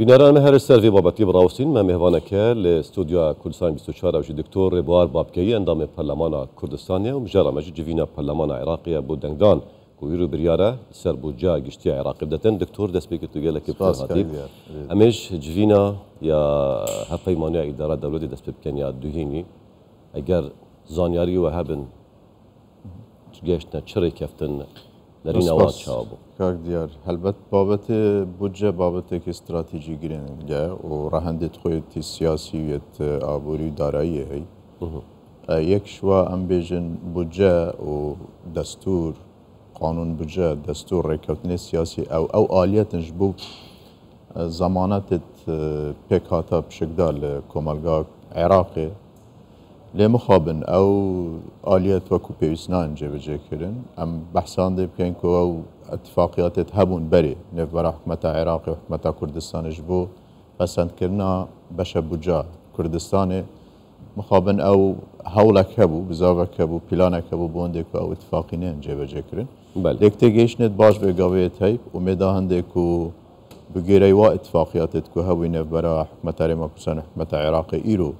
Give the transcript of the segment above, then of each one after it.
بینەران هەر سەروی بابەتی بڕاوستین مە میێوانەکە لە ستودیا کوردستان 24 ژ دکتۆر ڕێبوار بابکەی ئەندامێ پەرلەمانە کوردستانە و مژارەمەژی جوینە پەرلەمانە عێراقیە بۆ دەنگدان کویر و بریاە سەر بۆ جا گشتی عێراقی بدەن دکتۆر دەستپێکی توگەلەکی پاسی ئەمێش جوینە یا هەپەیمانیا ئیدارا دەولەتی دەست پێ بکەن یا دوهینی ئەگەر زانیاری وە هەبن گەشتە چڕێک کەفتن در این avaç ha bu. Как диар, хәлбәт бабеты буджа бабеты ки стратеҗи гиренге, у раһандет хойти сияси вет абури дараи эй. Як шва амбежен буджа у дастур قانون بجا دستور ركوتني سياسي او او اليات نجبو زمانات بيك هاتا بشكدال كومالغا عراقي او آلیت و لێ مخوابن ئەو ئالیەت ام بحثان جێبەجێکردن کن که او اتفاقیات کۆوە و ئەتفاقیاتێت هەبوون حکمت عراق و حکمت کردستان جبو بۆ پەسەندکردنا بشه بجا کردستان مخابن او هولا ئەو هەوڵەک هەبوو بزاوەکە بوو پیلانەکە بوو بۆ هەندێک ئەو اتفاقینێن جێبەجێکردن لێک تێگەیشتێت باش به بێگاوەیە تایب که بگیری و اتفاقیات که اتفاقیاتت کو هەبووی حکمت حکومەتەرێمە و حکمت عراق ایرو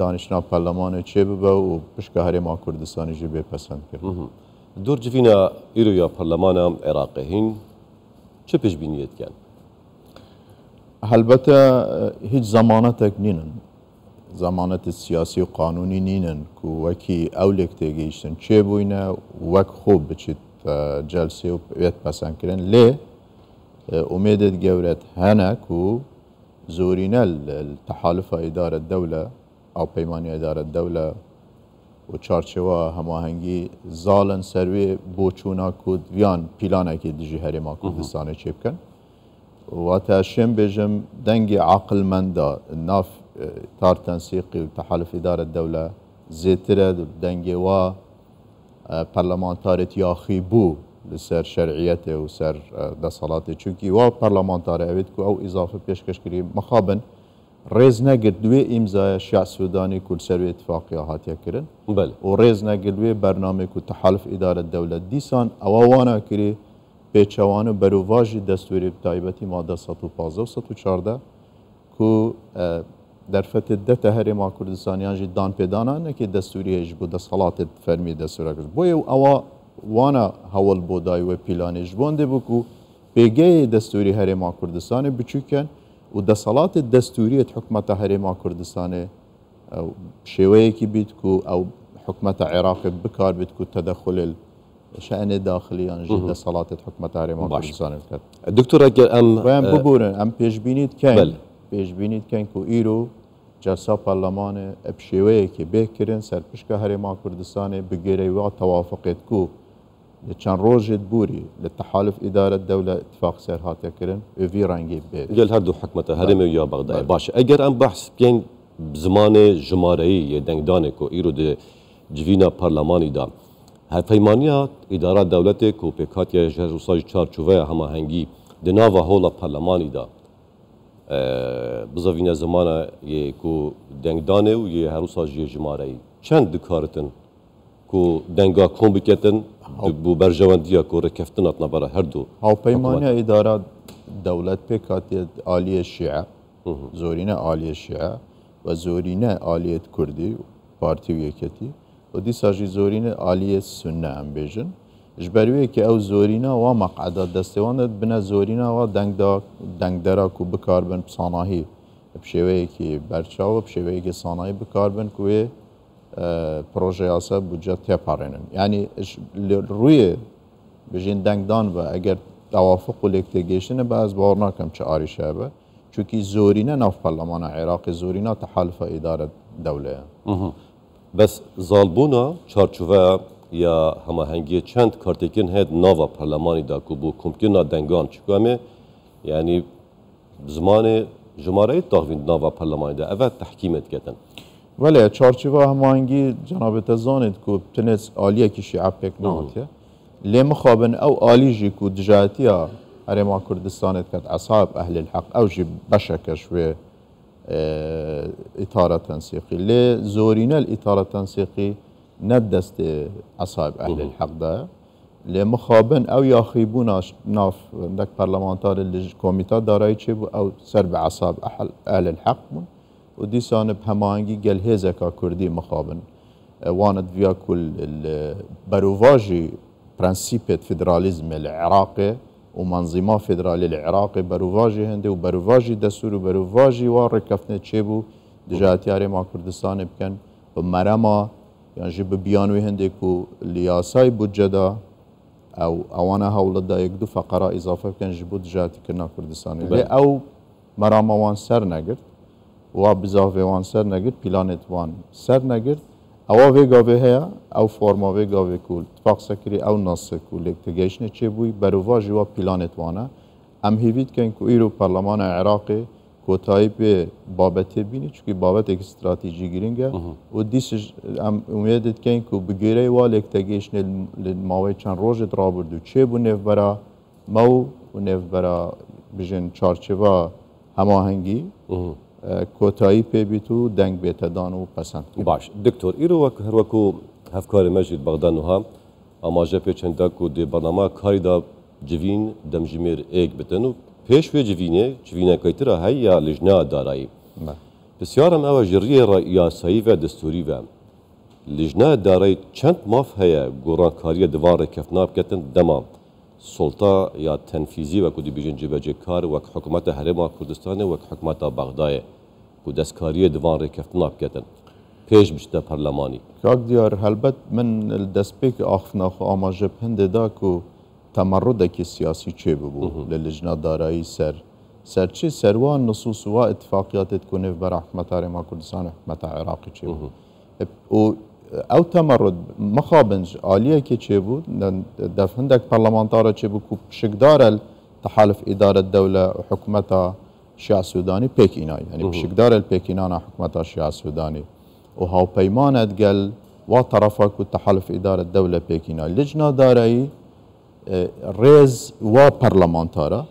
دانیشتنا پارلمان چه ببە و پشکە ما کردستانی ژێ بێ پەسەند کرد دوور ایرویا ئیریا عراقی عێراقهین چه کن؟ البته هیچ زمانه تک نینن زمانت سیاسی و قانونی نینن که وکی ئەو تگیشتن چه بوینه وک خوب بچید بچیت اه، و بیت پسند کرن لی امیدت اه، گەورەت هنه که زورینه تحالف اداره دوله او پیمانی اداره دوله و چارچوه هماهنگی زالن سروی بوچونا کود ویان پیلانه که دیجی هرما کردستانه چی بکن و تا شم بیجم دنگی عقل منده ناف تار تنسیقی و تحالف اداره دوله زیتره دنگی و پرلمانتارت یاخی بو لسر شرعیت و سر دسالات چونکی و پرلمانتار اوید که او اضافه پیشکش کری مخابن رێزنەگردوێ ئیمزایە شیاسودانی کورسەروی اتفاقی هااتەکردن و رێزنەگردوێ بەرنمێک و تحالف ئیدارە دەولەت دیسان ئەوە وانەکری پێچەوانە بەروواژی دەستوری تایبەتی مادە 1940 کو دەرفەت دەتە هەرێما کوردستانیانژی دان پێدانانەکی دەستوریەش بوو دەسەڵاتت فەرمی دەسوورەکرد بۆیە و ئەوە وانە هەوڵ بۆ دایوە پیلانێژ بۆندێ بکو و پێگەی دەستوری هەرێما کوردستانی بچووکەن دەسەڵاتی دەستوریت حکومەتە هەرێما کوردستانی ئەو شێوەیەکی بیت و ئەو حکومەتە عێراقی بکار بیت و تەدەخلل شأنێ داخلیان ژ دەسەڵاتت حکومەتە هەرێما کوردستانی بکات دکتۆرەگەر ئەم ویان ببوورن ئەم پێشببینیت کەل پێشببینیت کەنک و ئیرۆ جاسا پەرلەمانێ ئەپ شێوەیەکی بێکردن سەرپشکە هەرێما کوردستانی بگەرەی وا تەوافقێت و چند روژت بوری لتحالف اداره دوله اتفاق سر هاتیا کرن وی رنگی به گل هر دو حکمت هرم یا بغداد باشه اگر ام بحث بکن زمان جماره ای دنگدانه کو ایرو ده جوینا پارلمانی دا هر پیمانی اداره دولت کو پکات یا جروساج چارچوبه هماهنگی د ناوا هولا پارلمانی دا بزاوینا زمانه کو دنگدانه و یه هروساج جماره ای چند دکارتن ku denga kom biketin bu berjewendiya ku rêkeftin hatna bera her du hawpeymaniya îdara dewlet pêk hatiye aliyê şie zorîne aliyê şie ve zorîne aliyê kurdî partî û yeketî û dîsa jî zorîne aliyê sunne em bêjin ji ber wê ke ew zorîna wa meqeda destê wan de bine zorîna wa dengda dengdera ku bikarbin sanahî bi şêweyekî berçaw bi şêweyekî sanayî bikarbin ku پرۆژەیاسە بجە تێپارێنن ینی ڕووی بژین دەنگدان بە ئەگەر داوافق و لێک تێگەشتنە بەس باوەڕ ناکەم چه ئاریشە بە چونکی زۆرینە ناف پەرلەمانە عێراقی زۆرینە تەحالفە ئیدارە دەولەیە بەس زالبوونا چارچوە یا هەماهەنگیە چەند کارتێکن هەیە ناوە پەرلەمانیدا کو بوو کومکنا دەنگان چکامێ ینی زمانێ ژمارەی تاوین ناوە پەرلەمانیدا ئەvە تحکیمت گەتن. ولی چارچیوا همانگی جناب تزانید کو تنس آلیه کی شعب پک لی آه. لیم او آلی جی کو دجاتیا ما کردستانت کد اصحاب اهل الحق او جی بشکش و اه، تنسیقی تنسيقي لي زورينا تنسیقی التنسيقي دست أصحاب أهل الحق ده لي مخابن أو ياخيبونا ناف عندك پرلمانتار اللي كوميتا چی تشيبو أو به أصحاب أهل الحق من و دیسان به هماهنگی گلهزکا کردی مخابن اه، واند ویا کل برواجی پرنسیپت فدرالیزم العراق و العراقي فدرالی العراق برواجی هنده و برواجی دستور و برواجی وبرواجي وركفتنا تشيبو دجاتي عري مع كردستان بكن ومرما يعني جب بيانوي هندي كو لياساي بجدا او اوانا هاول دا یک دو فقرة اضافة بكن جبو دجاتي كنا كردستان او مرما وان سر نگرد وا بزاوێوان سەر نەگرت پیلانێتوان سەر نەگرت ئەوە وێگاوێ هەیە ئەو فۆرماوێ گاوێ کول فاقسەکری ئەو ناسەکو لێک تگەیشتە چێبووی بەروواژی وا پیلانێتوانە ئەم هیویتکەن و ئیر و پەرلەمانە عێراقی کۆتایی پێ بابەتێ بینی چکی بابەتێک استراتیژی گرنگە و دیسش ئەم ئوێدتکەین و بگیرەی وا لێک تەگەیشتێ ماوەی چەند ڕۆژت ڕابرد و چێ بوو نێڤبەرە مە و نێڤبەرە بژێن چارچێوە هەماهەنگی کۆتایی پێبییت و دەنگ بێتەدان و پەسەند باش دکتۆر ئیر وەک هەروەکو هەفکاری مەژید بەغدان وها ئاماژە پێ چنددەک و دێبەرنەما کاریدا جوین دەمژمێر ئێک بتن و پێش وێ جوینێ جوینەکەی ترە هەیە لژنا دارایی پرسیارم ئەوە ژریە یاسایی و دەستوری بە لژنا دارایی چەند ماف هەیە گۆڕانکاریە دووارە کەفنا بکەتن دەمام سلطه یا تنفیزی و کودی بیژن جبهه کار و حکومت هرم کردستان و حکومت بغداد کو دستکاری دوان رکفتنا بکتن پیش بشته پرلمانی کاک دیار هلبت من دستپیک آخفنا خو آماجه پنده دا کو تمرد که سیاسی چه ببو للجنه دارایی سر سر چه سروان نصوص و اتفاقیاتت کنه بر حکمت هرم کردستان حکومت عراقی چه ببو او تمرد مخابنج عالیەکی چێبوو دەف هەندێک پەرلەمانتارە چێبوو و پشکدارە تحالف ئیدارە دەولە حکوومەتە شیا سوودانی پێکینایی هەنی پشکدارە پێکینانە حکوومەتە شیا سوودانی و هاوپەیمانەت گەل وا تەرەفەک و تحالف ئیدارە دەولە پێکینا لجنا دارایی اه، ڕێز وا پەرلەمانتارە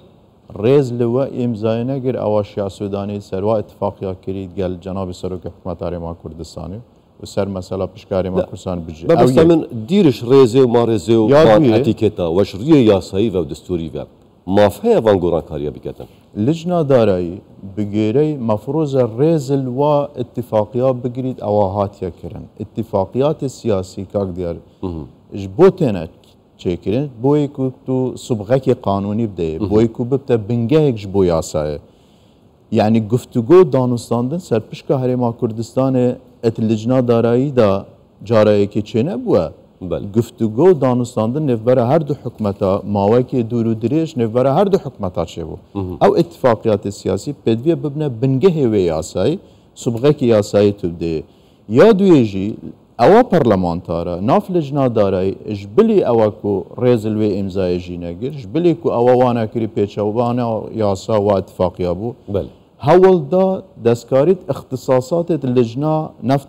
ڕێز لەوە ئیمزایە نەگر ئەوە شیا سوودانی سەروا اتفاقیا کردید گەل جنابی سەرۆکی حکوومەتارێما کوردستانی و سەر مەسەلا پشکاریمە کورسان بژێ بەستەمن دیرش ڕێزێ و مارێزێ و یاتیکێتا وەشریە یاسایی بە دەستوری بە مافەیە بان گۆڕانکاریە بکەن لج نادارایی بگێرەی مەفرۆزە ڕێزل وا اتفاقیا بگریت ئەوە هاتیەکردن اتفاقیات سیاسی کاک دیار ji بۆ تێنە çêkirin boyê ku tu subxekê qanûnî bideye boyê ku bibte bingehek ji bo yasayê yani guftugo danûstandin serpişka Herêma Kurdistanê ات لجنا دارایی دا جارایی که چه نبوه بله. گفتگو دانستاندن نفبر هر دو حکمتا ماوه که دور و دریش نفبر هر دو حکمتا چه بو او اتفاقیات سیاسی پدویه ببنه بنگه و یاسایی سبغه که یاسایی تبده یا دویجی او پرلمانتارا ناف لجنا دارای جبلی او کو ریزل وی امزای جینگیر جبلی کو او وانا کری پیچه و وانا یاسا و اتفاقیا بو بله هەوڵدا دا اختصاساتێت اختصاصات اللجنة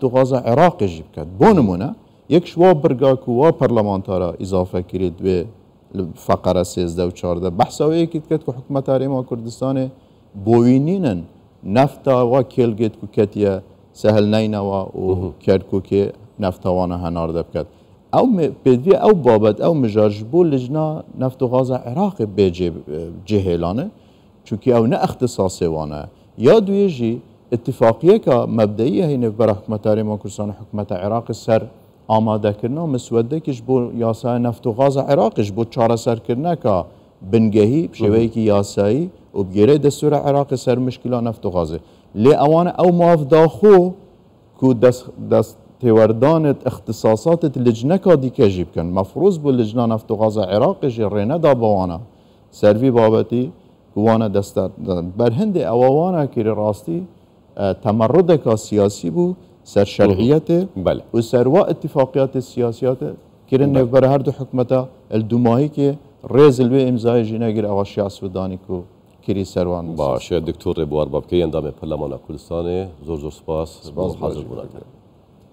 و غازە عێراقیژی بکات بۆ نمونە یەکش وا برگاک و وا پەرلەمانتارە ئیزافە کرێت دوێ فەقەرە سێزدە و چاردە بەحساوەیەکی بکەت و حکوومەتارێما کوردستانێ بۆوینینن نفتا وا کێلگێت و کەتیە سەهل نینەوە و کەرککێ نفتەوانە هەناردە بکات ئەو پێوی ئەو بابەت ئەو مژارژ بۆ لژنا نفت و غازە عێراقی بێجێ جهێلانە چونکی ئەو نە ئەختصاسێوانە یا دوێژی اتفاقیەکە مەبدەیە هینە بەرەخ مەتارێمە کوردستان حکوومەتە عێراقی سەر ئامادەکردنەوە مسودەکیش بو یاسای نفت و غازە عێراقش بۆ چارەسەرکردنەکە بنگەهی شێوەیەکی یاسایی و بگێرە دەسوورە عێراقی سەر مشکلە نفت و غازێ لێ ئەوانە ئەو مافداخۆ کو دەست تێوەردانت اختصاساتت لجنەکە دیکەژی بکەن مفروض بو لجنة نفت و غازە عێراقیژی ڕێنەدا سر سەروی بابەتی گوانە دەستدار دەدەن بەرهندێ ئەوەوانە کری ڕاستی تەمەڕدەکە سیاسی بوو سەر شەرعیەتێ و سەروا اتفاقیات سیاسیاتە کرن نێبەر هەردوو حکومەتە دوماهیکێ ڕێزلوێ ئمزای ژینەگر ئەوە شیاسودانی و کری سەروان باشە دکتۆڕێ بوار بابکە ئەندامێ پەرلەمانە کوردستانێ زۆر زۆر سپاس حاضر بوونەکە